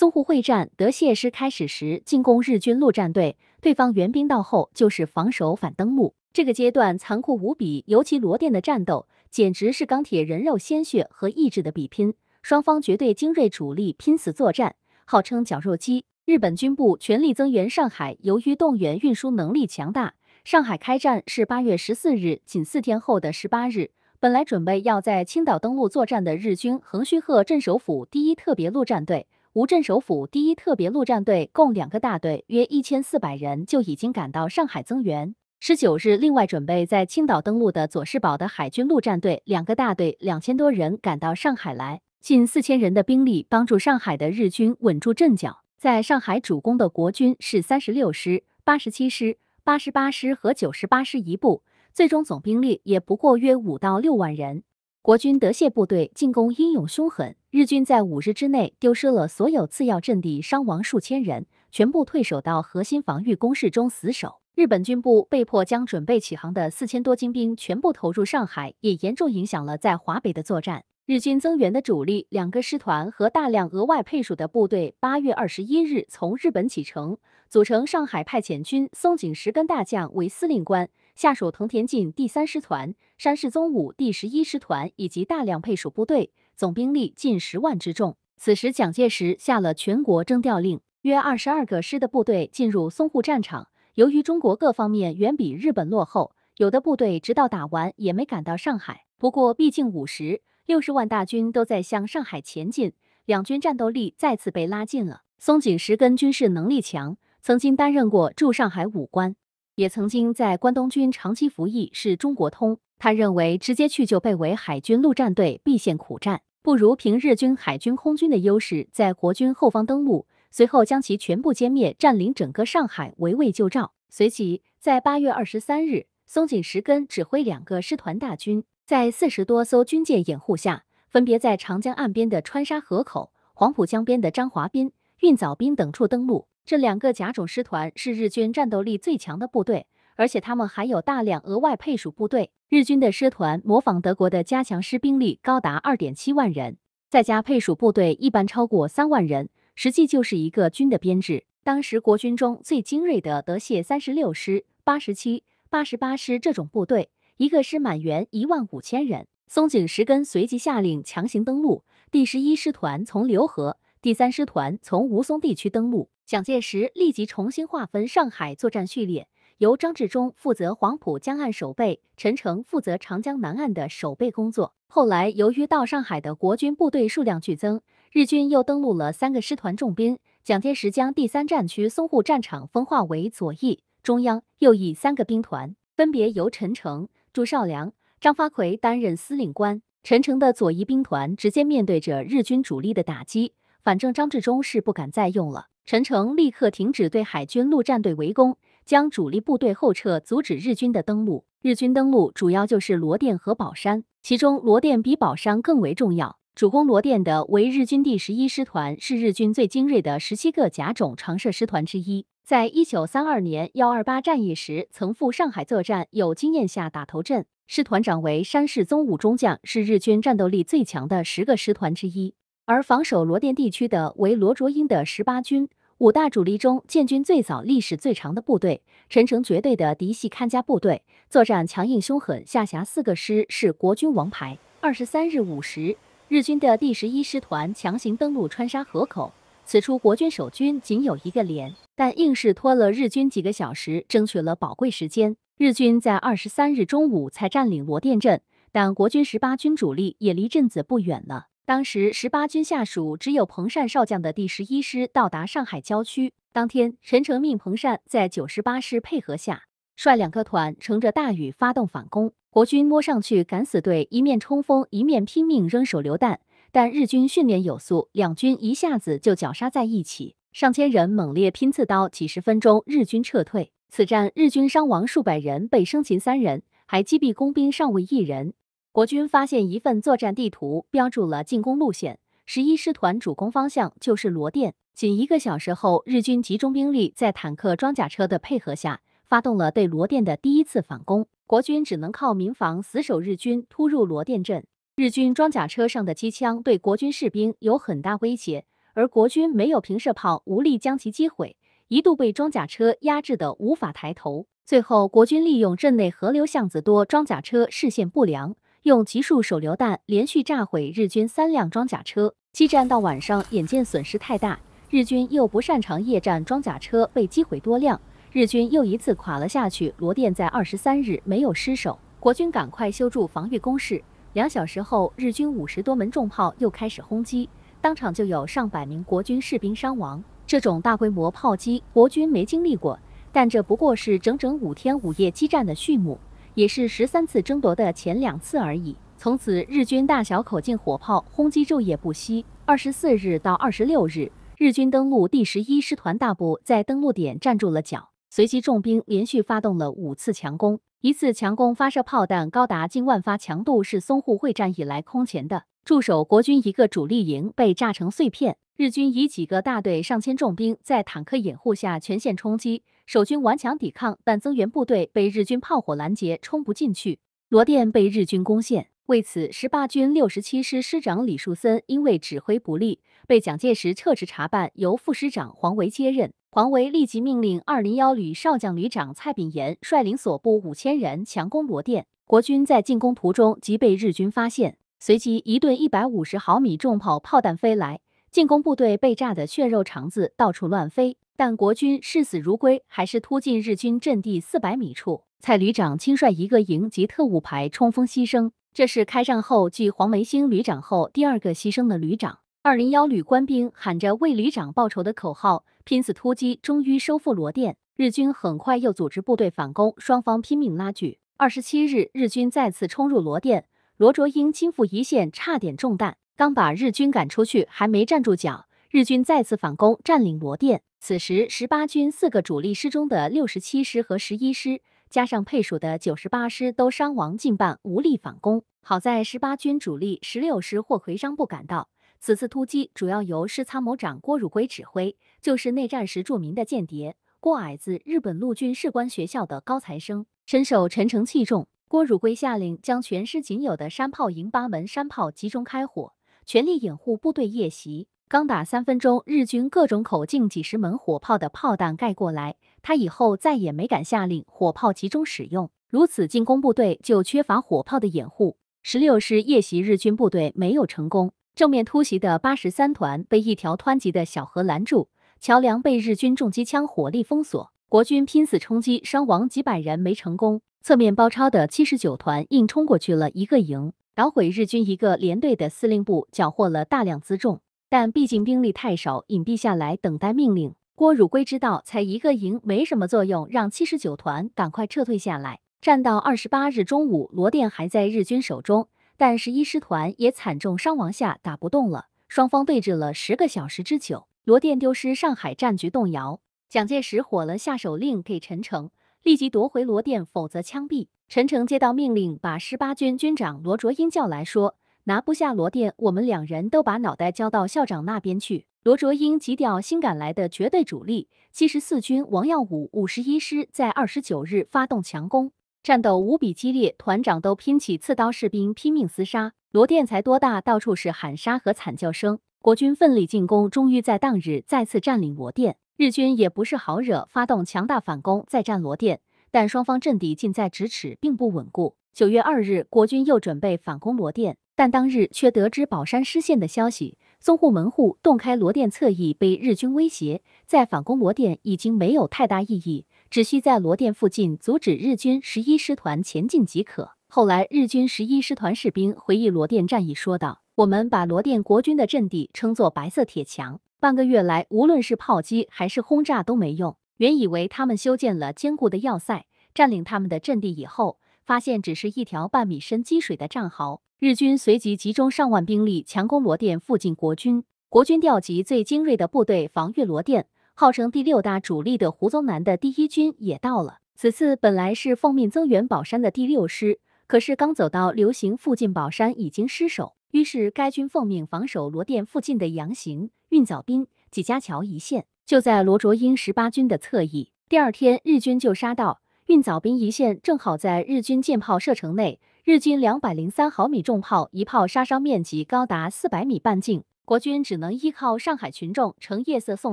淞沪会战，德械师开始时进攻日军陆战队，对方援兵到后就是防守反登陆。这个阶段残酷无比，尤其罗甸的战斗，简直是钢铁、人肉、鲜血和意志的比拼，双方绝对精锐主力拼死作战，号称绞肉机。日本军部全力增援上海，由于动员运输能力强大，上海开战是八月十四日，仅四天后的十八日。本来准备要在青岛登陆作战的日军横须贺镇守府第一特别陆战队。吴镇守府第一特别陆战队共两个大队，约一千四百人就已经赶到上海增援。十九日，另外准备在青岛登陆的左世保的海军陆战队两个大队，两千多人赶到上海来，近四千人的兵力帮助上海的日军稳住阵脚。在上海主攻的国军是三十六师、八十七师、八十八师和九十八师一部，最终总兵力也不过约五到六万人。国军德械部队进攻英勇凶狠，日军在五日之内丢失了所有次要阵地，伤亡数千人，全部退守到核心防御工事中死守。日本军部被迫将准备起航的四千多精兵全部投入上海，也严重影响了在华北的作战。日军增援的主力两个师团和大量额外配属的部队，八月二十一日从日本启程。组成上海派遣军，松井石根大将为司令官，下属藤田进第三师团、山市宗武第十一师团以及大量配属部队，总兵力近十万之众。此时，蒋介石下了全国征调令，约二十二个师的部队进入淞沪战场。由于中国各方面远比日本落后，有的部队直到打完也没赶到上海。不过，毕竟五十六十万大军都在向上海前进，两军战斗力再次被拉近了。松井石根军事能力强。曾经担任过驻上海武官，也曾经在关东军长期服役，是中国通。他认为直接去就被为海军陆战队必陷苦战，不如凭日军海军、空军的优势，在国军后方登陆，随后将其全部歼灭，占领整个上海，围魏救赵。随即在八月二十三日，松井石根指挥两个师团大军，在四十多艘军舰掩护下，分别在长江岸边的川沙河口、黄浦江边的张华滨、运藻滨等处登陆。这两个甲种师团是日军战斗力最强的部队，而且他们还有大量额外配属部队。日军的师团模仿德国的加强师，兵力高达二点七万人，再加配属部队一般超过三万人，实际就是一个军的编制。当时国军中最精锐的德械三十六师、八十七、八十八师这种部队，一个师满员一万五千人。松井石根随即下令强行登陆，第十一师团从浏河，第三师团从吴淞地区登陆。蒋介石立即重新划分上海作战序列，由张治中负责黄浦江岸守备，陈诚负责长江南岸的守备工作。后来，由于到上海的国军部队数量剧增，日军又登陆了三个师团重兵。蒋介石将第三战区淞沪战场分化为左翼、中央、右翼三个兵团，分别由陈诚、朱绍良、张发奎担任司令官。陈诚的左翼兵团直接面对着日军主力的打击，反正张治中是不敢再用了。陈诚立刻停止对海军陆战队围攻，将主力部队后撤，阻止日军的登陆。日军登陆主要就是罗店和宝山，其中罗店比宝山更为重要。主攻罗店的为日军第十一师团，是日军最精锐的十七个甲种常设师团之一，在一九三二年幺二八战役时曾赴上海作战，有经验下打头阵。师团长为山市宗武中将，是日军战斗力最强的十个师团之一。而防守罗甸地区的为罗卓英的十八军五大主力中，建军最早、历史最长的部队。陈诚绝对的嫡系看家部队，作战强硬凶狠，下辖四个师，是国军王牌。二十三日午时，日军的第十一师团强行登陆川沙河口，此处国军守军仅有一个连，但硬是拖了日军几个小时，争取了宝贵时间。日军在二十三日中午才占领罗甸镇，但国军十八军主力也离镇子不远了。当时十八军下属只有彭善少将的第十一师到达上海郊区。当天，陈诚命彭善在九十八师配合下，率两个团乘着大雨发动反攻。国军摸上去，敢死队一面冲锋，一面拼命扔手榴弹。但日军训练有素，两军一下子就绞杀在一起，上千人猛烈拼刺刀，几十分钟，日军撤退。此战，日军伤亡数百人，被生擒三人，还击毙工兵上尉一人。国军发现一份作战地图，标注了进攻路线。十一师团主攻方向就是罗店。仅一个小时后，日军集中兵力，在坦克、装甲车的配合下，发动了对罗店的第一次反攻。国军只能靠民房死守，日军突入罗店镇。日军装甲车上的机枪对国军士兵有很大威胁，而国军没有平射炮，无力将其击毁，一度被装甲车压制得无法抬头。最后，国军利用镇内河流、巷子多，装甲车视线不良。用集束手榴弹连续炸毁日军三辆装甲车，激战到晚上，眼见损失太大，日军又不擅长夜战，装甲车被击毁多辆，日军又一次垮了下去。罗店在二十三日没有失守，国军赶快修筑防御工事。两小时后，日军五十多门重炮又开始轰击，当场就有上百名国军士兵伤亡。这种大规模炮击，国军没经历过，但这不过是整整五天五夜激战的序幕。也是十三次争夺的前两次而已。从此，日军大小口径火炮轰击昼夜不息。二十四日到二十六日，日军登陆第十一师团大部在登陆点站住了脚，随即重兵连续发动了五次强攻。一次强攻发射炮弹高达近万发，强度是淞沪会战以来空前的。驻守国军一个主力营被炸成碎片。日军以几个大队、上千重兵，在坦克掩护下全线冲击。守军顽强抵抗，但增援部队被日军炮火拦截，冲不进去。罗店被日军攻陷。为此，十八军六十七师师长李树森因为指挥不力，被蒋介石撤职查办，由副师长黄维接任。黄维立即命令二零幺旅少将旅长蔡炳炎率领所部五千人强攻罗店。国军在进攻途中即被日军发现，随即一顿一百五十毫米重炮炮弹飞来，进攻部队被炸得血肉肠子到处乱飞。但国军视死如归，还是突进日军阵地四百米处。蔡旅长亲率一个营及特务排冲锋牺牲，这是开战后继黄梅兴旅长后第二个牺牲的旅长。二零幺旅官兵喊着“为旅长报仇”的口号，拼死突击，终于收复罗店。日军很快又组织部队反攻，双方拼命拉锯。二十七日，日军再次冲入罗店，罗卓英亲赴一线，差点中弹。刚把日军赶出去，还没站住脚，日军再次反攻，占领罗店。此时，十八军四个主力师中的六十七师和十一师，加上配属的九十八师，都伤亡近半，无力反攻。好在十八军主力十六师获魁章部赶到。此次突击主要由师参谋长郭汝瑰指挥，就是内战时著名的间谍郭矮子，日本陆军士官学校的高材生，身受陈诚器重。郭汝瑰下令将全师仅有的山炮营八门山炮集中开火，全力掩护部队夜袭。刚打三分钟，日军各种口径几十门火炮的炮弹盖过来，他以后再也没敢下令火炮集中使用，如此进攻部队就缺乏火炮的掩护。十六师夜袭日军部队没有成功，正面突袭的八十三团被一条湍急的小河拦住，桥梁被日军重机枪火力封锁，国军拼死冲击，伤亡几百人没成功。侧面包抄的七十九团硬冲过去了一个营，捣毁日军一个连队的司令部，缴获了大量辎重。但毕竟兵力太少，隐蔽下来等待命令。郭汝瑰知道，才一个营没什么作用，让七十九团赶快撤退下来。战到二十八日中午，罗店还在日军手中，但十一师团也惨重伤亡下打不动了。双方对峙了十个小时之久，罗店丢失，上海战局动摇。蒋介石火了，下手令给陈诚，立即夺回罗店，否则枪毙。陈诚接到命令，把十八军军长罗卓英叫来说。拿不下罗店，我们两人都把脑袋交到校长那边去。罗卓英急调新赶来的绝对主力七十四军王耀武五十一师，在二十九日发动强攻，战斗无比激烈，团长都拼起刺刀，士兵拼命厮杀。罗店才多大，到处是喊杀和惨叫声。国军奋力进攻，终于在当日再次占领罗店。日军也不是好惹，发动强大反攻，再占罗店，但双方阵地近在咫尺，并不稳固。九月二日，国军又准备反攻罗店，但当日却得知宝山失陷的消息。淞沪门户洞开，罗店侧翼被日军威胁，在反攻罗店已经没有太大意义，只需在罗店附近阻止日军十一师团前进即可。后来，日军十一师团士兵回忆罗店战役说道：“我们把罗店国军的阵地称作白色铁墙，半个月来，无论是炮击还是轰炸都没用。原以为他们修建了坚固的要塞，占领他们的阵地以后。”发现只是一条半米深积水的战壕，日军随即集中上万兵力强攻罗店附近国军。国军调集最精锐的部队防御罗店，号称第六大主力的胡宗南的第一军也到了。此次本来是奉命增援宝山的第六师，可是刚走到刘行附近，宝山已经失守，于是该军奉命防守罗店附近的杨行、运枣滨、几家桥一线，就在罗卓英十八军的侧翼。第二天，日军就杀到。运枣兵一线正好在日军舰炮射程内，日军两百零三毫米重炮一炮杀伤面积高达四百米半径，国军只能依靠上海群众乘夜色送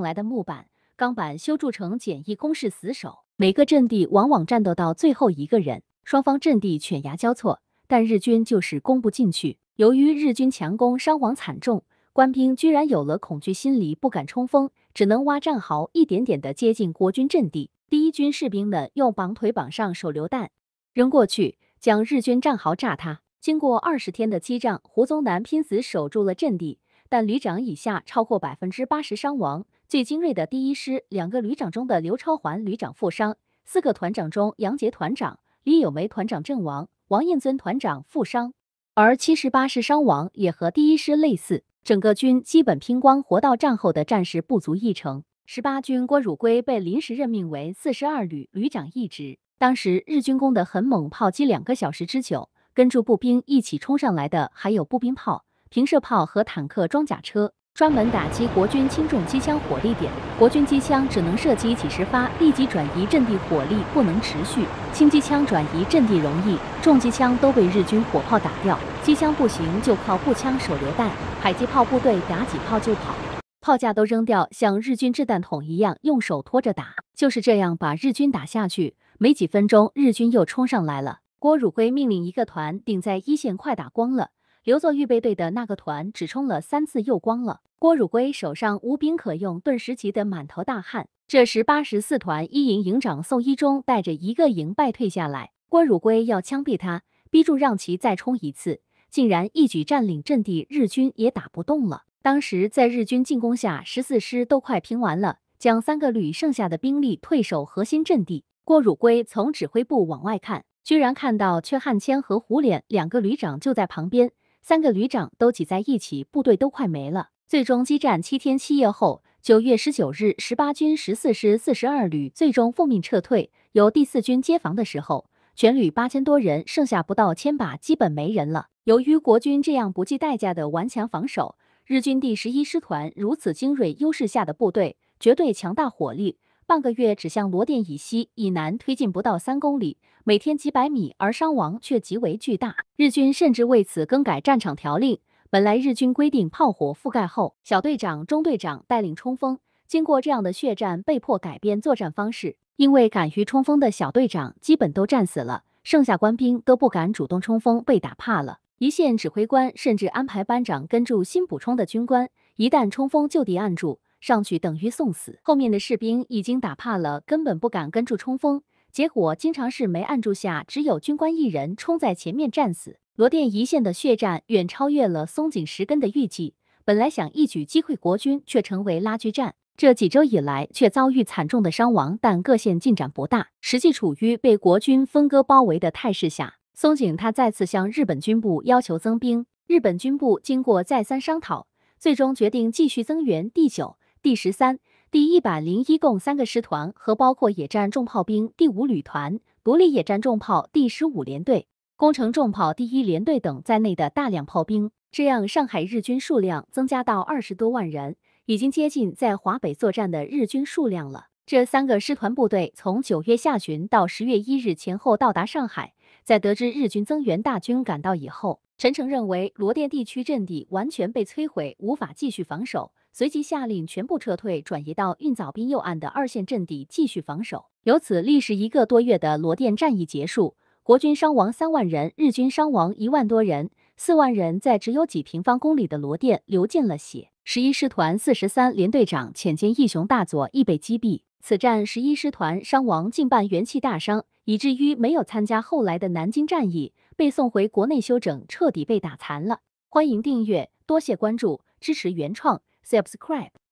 来的木板、钢板修筑成简易工事死守，每个阵地往往战斗到最后一个人。双方阵地犬牙交错，但日军就是攻不进去。由于日军强攻伤亡惨重，官兵居然有了恐惧心理，不敢冲锋，只能挖战壕，一点点地接近国军阵地。第一军士兵们用绑腿绑上手榴弹，扔过去，将日军战壕炸塌。经过二十天的激战，胡宗南拼死守住了阵地，但旅长以下超过百分之八十伤亡。最精锐的第一师，两个旅长中的刘超环旅长负伤，四个团长中杨杰团长、李友梅团长阵亡，王彦尊团长负伤。而七十八师伤亡也和第一师类似，整个军基本拼光，活到战后的战士不足一成。十八军郭汝瑰被临时任命为四十二旅旅长一职。当时日军攻得很猛，炮击两个小时之久。跟住步兵一起冲上来的还有步兵炮、平射炮和坦克装甲车，专门打击国军轻重机枪火力点。国军机枪只能射击几十发，立即转移阵地，火力不能持续。轻机枪转移阵地容易，重机枪都被日军火炮打掉。机枪不行，就靠步枪、手榴弹、迫击炮部队打几炮就跑。炮架都扔掉，像日军掷弹筒一样，用手托着打。就是这样把日军打下去。没几分钟，日军又冲上来了。郭汝瑰命令一个团顶在一线，快打光了。留作预备队的那个团只冲了三次，又光了。郭汝瑰手上无兵可用，顿时急得满头大汗。这时，八十四团一营营长宋一中带着一个营败退下来。郭汝瑰要枪毙他，逼住让其再冲一次，竟然一举占领阵地，日军也打不动了。当时在日军进攻下，十四师都快拼完了，将三个旅剩下的兵力退守核心阵地。郭汝瑰从指挥部往外看，居然看到阙汉骞和胡琏两个旅长就在旁边，三个旅长都挤在一起，部队都快没了。最终激战七天七夜后，九月十九日，十八军十四师四十二旅最终奉命撤退，由第四军接防的时候，全旅八千多人，剩下不到千把，基本没人了。由于国军这样不计代价的顽强防守。日军第十一师团如此精锐优势下的部队，绝对强大火力，半个月只向罗店以西以南推进不到三公里，每天几百米，而伤亡却极为巨大。日军甚至为此更改战场条令，本来日军规定炮火覆盖后，小队长、中队长带领冲锋，经过这样的血战，被迫改变作战方式，因为敢于冲锋的小队长基本都战死了，剩下官兵都不敢主动冲锋，被打怕了。一线指挥官甚至安排班长跟住新补充的军官，一旦冲锋就地按住，上去等于送死。后面的士兵已经打怕了，根本不敢跟住冲锋。结果经常是没按住下，只有军官一人冲在前面战死。罗店一线的血战远超越了松井石根的预计，本来想一举击溃国军，却成为拉锯战。这几周以来，却遭遇惨重的伤亡，但各县进展不大，实际处于被国军分割包围的态势下。松井他再次向日本军部要求增兵，日本军部经过再三商讨，最终决定继续增援第九、第十三、第一百零一共三个师团和包括野战重炮兵第五旅团、独立野战重炮第十五联队、工程重炮第一联队等在内的大量炮兵。这样，上海日军数量增加到二十多万人，已经接近在华北作战的日军数量了。这三个师团部队从九月下旬到十月一日前后到达上海。在得知日军增援大军赶到以后，陈诚认为罗店地区阵地完全被摧毁，无法继续防守，随即下令全部撤退，转移到运枣兵右岸的二线阵地继续防守。由此，历时一个多月的罗店战役结束。国军伤亡三万人，日军伤亡一万多人，四万人在只有几平方公里的罗店流尽了血。十一师团四十三联队长浅见义雄大佐亦被击毙。此战，十一师团伤亡近半，元气大伤。以至于没有参加后来的南京战役，被送回国内休整，彻底被打残了。欢迎订阅，多谢关注，支持原创。Subscribe。